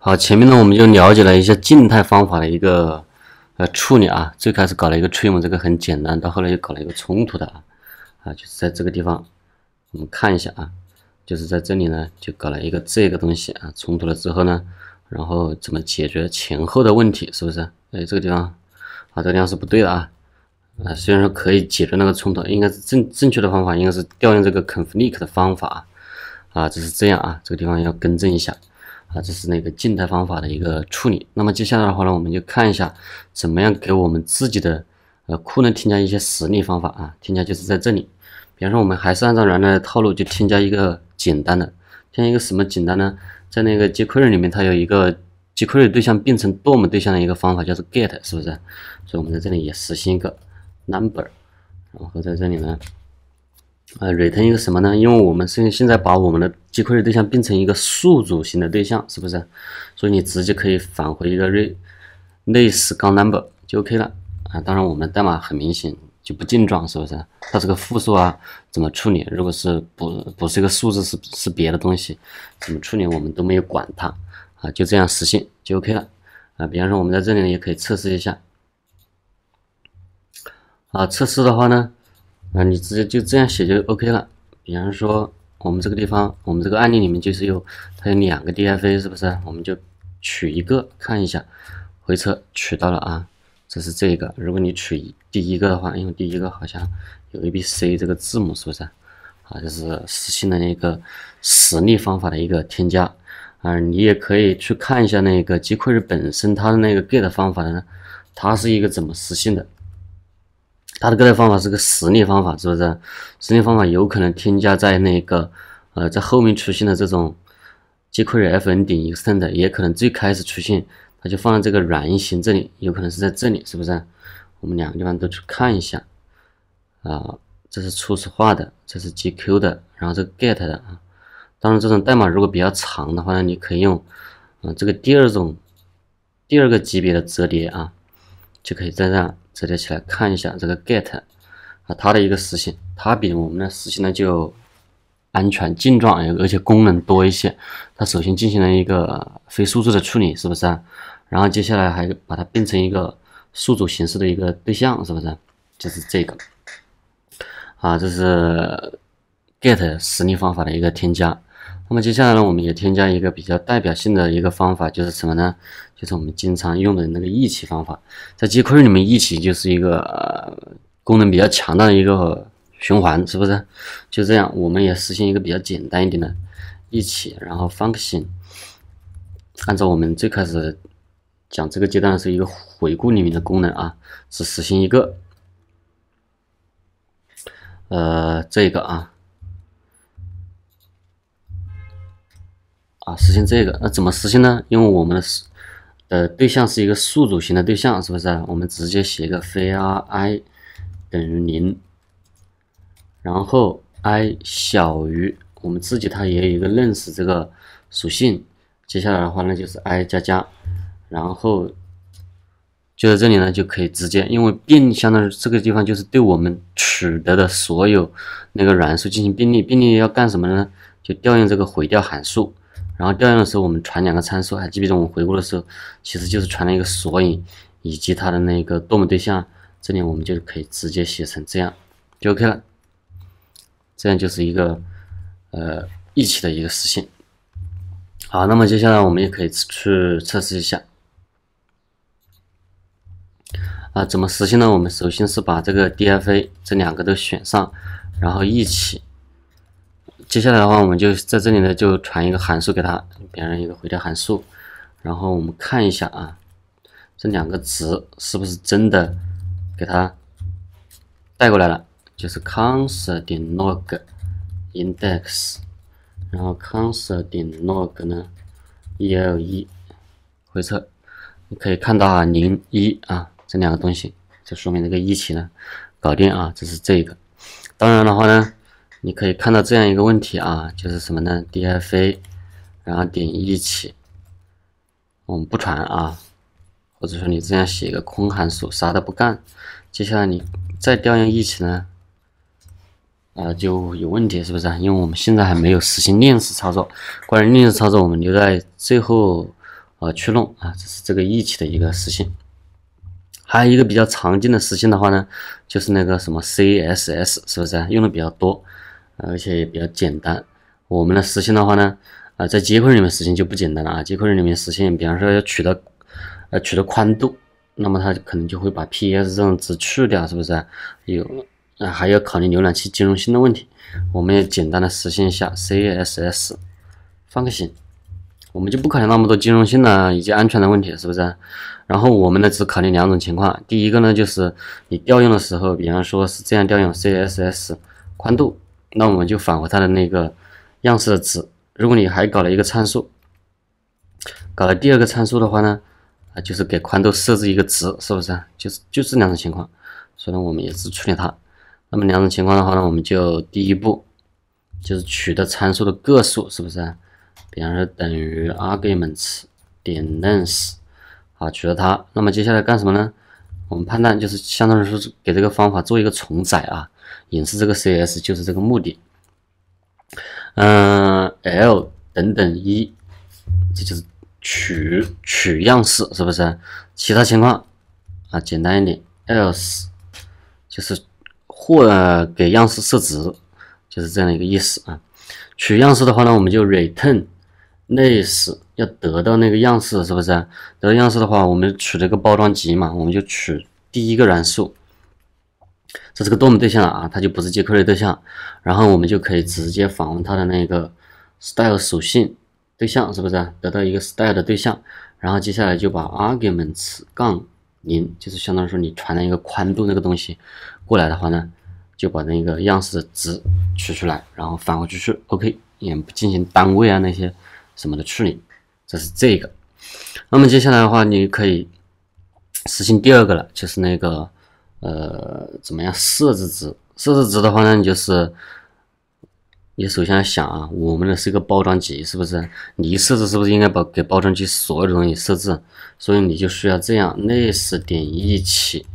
好，前面呢我们就了解了一下静态方法的一个呃处理啊，最开始搞了一个 trim，这个很简单，到后来又搞了一个冲突的啊啊，就是在这个地方，我们看一下啊，就是在这里呢就搞了一个这个东西啊，冲突了之后呢，然后怎么解决前后的问题，是不是？哎，这个地方啊，这个方是不对的啊啊，虽然说可以解决那个冲突，应该是正正确的方法应该是调用这个 conflict 的方法啊，啊，就是这样啊，这个地方要更正一下。这是那个静态方法的一个处理。那么接下来的话呢，我们就看一下怎么样给我们自己的呃库呢添加一些实例方法啊。添加就是在这里。比方说我们还是按照原来的套路，就添加一个简单的，添加一个什么简单呢？在那个 JQuery 里面，它有一个 JQuery 对象变成 DOM 对象的一个方法，叫做 get，是不是？所以我们在这里也实现一个 number，然后在这里呢，啊，return 一个什么呢？因为我们是现在把我们的被克的对象变成一个数组型的对象，是不是？所以你直接可以返回一个 list 杠 number 就 OK 了啊。当然，我们代码很明显就不健壮，是不是？它是个负数啊，怎么处理？如果是不不是一个数字，是是别的东西，怎么处理？我们都没有管它啊，就这样实现就 OK 了啊。比方说，我们在这里呢也可以测试一下啊。测试的话呢，啊，你直接就这样写就 OK 了。比方说。我们这个地方，我们这个案例里面就是有，它有两个 DFA，是不是？我们就取一个看一下，回车取到了啊，这是这个。如果你取第一个的话，因为第一个好像有 A、B、C 这个字母，是不是？啊，就是实现的那个实例方法的一个添加啊。你也可以去看一下那个机口本身它的那个 get 方法的，它是一个怎么实现的？它的 get 方法是个实例方法，是不是？实例方法有可能添加在那个，呃，在后面出现的这种 j q f n 点 extend 的，也可能最开始出现，它就放在这个圆形这里，有可能是在这里，是不是？我们两个地方都去看一下，啊，这是初始化的，这是 gq 的，然后这个 get 的啊。当然，这种代码如果比较长的话呢，你可以用，嗯，这个第二种，第二个级别的折叠啊，就可以在这。折叠起来看一下这个 get，啊，它的一个实现，它比我们的实现呢就安全、健壮，而而且功能多一些。它首先进行了一个非数字的处理，是不是？然后接下来还把它变成一个数组形式的一个对象，是不是？就是这个，啊，这是 get 实例方法的一个添加。那么接下来呢，我们也添加一个比较代表性的一个方法，就是什么呢？就是我们经常用的那个一起方法，在接口里面一起就是一个功能比较强大的一个循环，是不是？就这样，我们也实现一个比较简单一点的一起，然后 function。按照我们最开始讲这个阶段是一个回顾里面的功能啊，只实现一个，呃，这个啊，啊，实现这个，那怎么实现呢？因为我们的。呃，对象是一个数组型的对象，是不是？我们直接写一个 c r i 等于零，然后 i 小于我们自己，它也有一个认识这个属性。接下来的话呢，就是 i 加加，然后就在这里呢，就可以直接，因为并相当于这个地方就是对我们取得的所有那个元素进行并列，并列要干什么呢？就调用这个毁掉函数。然后调用的时候，我们传两个参数，还记不记得我们回顾的时候，其实就是传了一个索引以及它的那个多 m 对象，这里我们就可以直接写成这样，就 OK 了。这样就是一个呃一起的一个实现。好，那么接下来我们也可以去测试一下。啊，怎么实现呢？我们首先是把这个 DFA 这两个都选上，然后一起。接下来的话，我们就在这里呢，就传一个函数给他，比方一个回调函数。然后我们看一下啊，这两个值是不是真的给它带过来了？就是 console 点 log index，然后 console 点 log 呢 ele。回车，你可以看到啊，零一啊这两个东西，就说明这个一起呢搞定啊，这是这个。当然的话呢。你可以看到这样一个问题啊，就是什么呢？D f A，然后点一起，我们不传啊，或者说你这样写一个空函数，啥都不干，接下来你再调用一起呢，啊就有问题是不是？因为我们现在还没有实行链式操作。关于链式操作，我们留在最后啊去弄啊，这是这个一起的一个实现。还有一个比较常见的实现的话呢，就是那个什么 C S S 是不是用的比较多？而且也比较简单。我们的实现的话呢，啊，在接口里面实现就不简单了啊。接口里面实现，比方说要取得，呃，取得宽度，那么它可能就会把 P S 这种值去掉，是不是？有啊，还要考虑浏览器兼容性的问题。我们简单的实现一下 C S S，放个心，我们就不考虑那么多兼容性呢，以及安全的问题，是不是？然后我们呢，只考虑两种情况。第一个呢，就是你调用的时候，比方说是这样调用 C S S 宽度。那我们就返回它的那个样式的值。如果你还搞了一个参数，搞了第二个参数的话呢，啊，就是给宽度设置一个值，是不是？就是就这两种情况，所以呢，我们也是处理它。那么两种情况的话呢，我们就第一步就是取得参数的个数，是不是？比方说等于 arguments 点 length，好，取了它。那么接下来干什么呢？我们判断就是相当于是给这个方法做一个重载啊。隐私这个 C S 就是这个目的，嗯，L 等等一，这就是取取样式是不是？其他情况啊，简单一点，e L s e 就是或给样式设置，就是这样一个意思啊。取样式的话呢，我们就 return this 要得到那个样式是不是？得到样式的话，我们取这个包装集嘛，我们就取第一个元素。这是个 DOM 对象了啊，它就不是 jQuery 对象，然后我们就可以直接访问它的那个 style 属性对象，是不是？得到一个 style 的对象，然后接下来就把 arguments 杠零，就是相当于说你传了一个宽度那个东西过来的话呢，就把那个样式的值取出来，然后返回出去。OK，也不进行单位啊那些什么的处理。这是这个。那么接下来的话，你可以实现第二个了，就是那个。呃，怎么样设置值？设置值的话呢，你就是你首先要想啊，我们的是一个包装机，是不是？你设置是不是应该把给包装机所有的东西设置？所以你就需要这样类似点一起，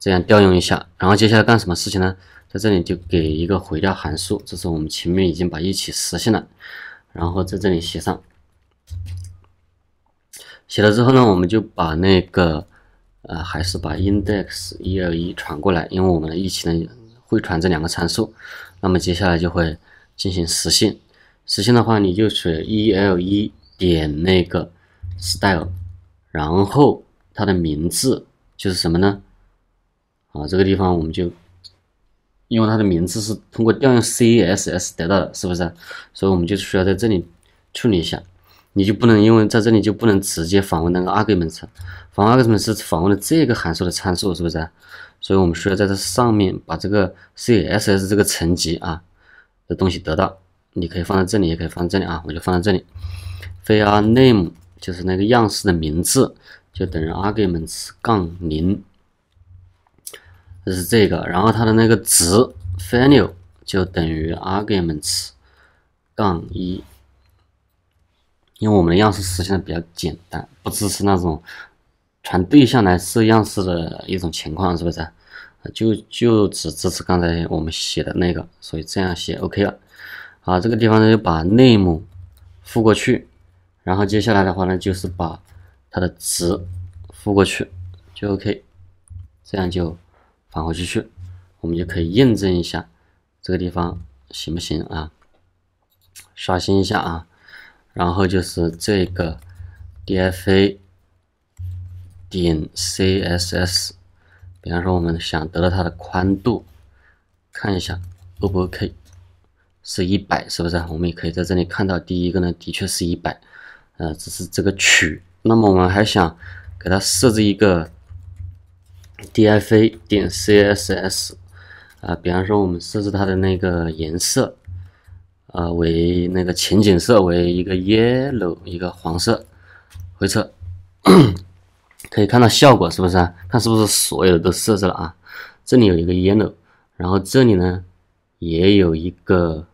这样调用一下。然后接下来干什么事情呢？在这里就给一个回调函数，这是我们前面已经把一起实现了。然后在这里写上，写了之后呢，我们就把那个。啊，还是把 index el 一传过来，因为我们一起呢会传这两个参数。那么接下来就会进行实现。实现的话，你就选 el 一点那个 style，然后它的名字就是什么呢？啊，这个地方我们就因为它的名字是通过调用 CSS 得到的，是不是？所以我们就需要在这里处理一下。你就不能因为在这里就不能直接访问那个 arguments，访问 arguments 是访问了这个函数的参数，是不是？所以我们需要在这上面把这个 CSS 这个层级啊的东西得到，你可以放在这里，也可以放在这里啊，我就放在这里。fill name 就是那个样式的名字，就等于 arguments 杠零，这是这个，然后它的那个值 value 就等于 arguments 杠一。因为我们的样式实现的比较简单，不支持那种传对象来设样式的一种情况，是不是？就就只支持刚才我们写的那个，所以这样写 OK 了。啊，这个地方呢，就把 name 付过去，然后接下来的话呢，就是把它的值付过去，就 OK。这样就返回回去，我们就可以验证一下这个地方行不行啊？刷新一下啊。然后就是这个 D F A 点 C S S，比方说我们想得到它的宽度，看一下，O 不 O K，是100，是不是？我们也可以在这里看到第一个呢，的确是一百。呃，只是这个取。那么我们还想给它设置一个 D F A 点 C S S，啊，比方说我们设置它的那个颜色。呃，为那个前景色为一个 yellow，一个黄色，回车，可以看到效果是不是啊？看是不是所有都设置了啊？这里有一个 yellow，然后这里呢也有一个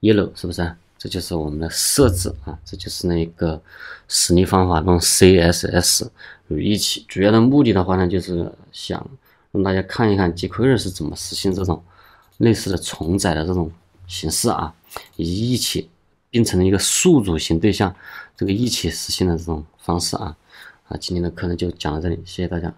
yellow，是不是？这就是我们的设置啊，这就是那个实例方法跟 CSS 与一起，主要的目的的话呢，就是想让大家看一看 jQuery 是怎么实现这种类似的重载的这种形式啊。以及一起变成了一个数组型对象，这个一起实现的这种方式啊，啊，今天的课呢就讲到这里，谢谢大家。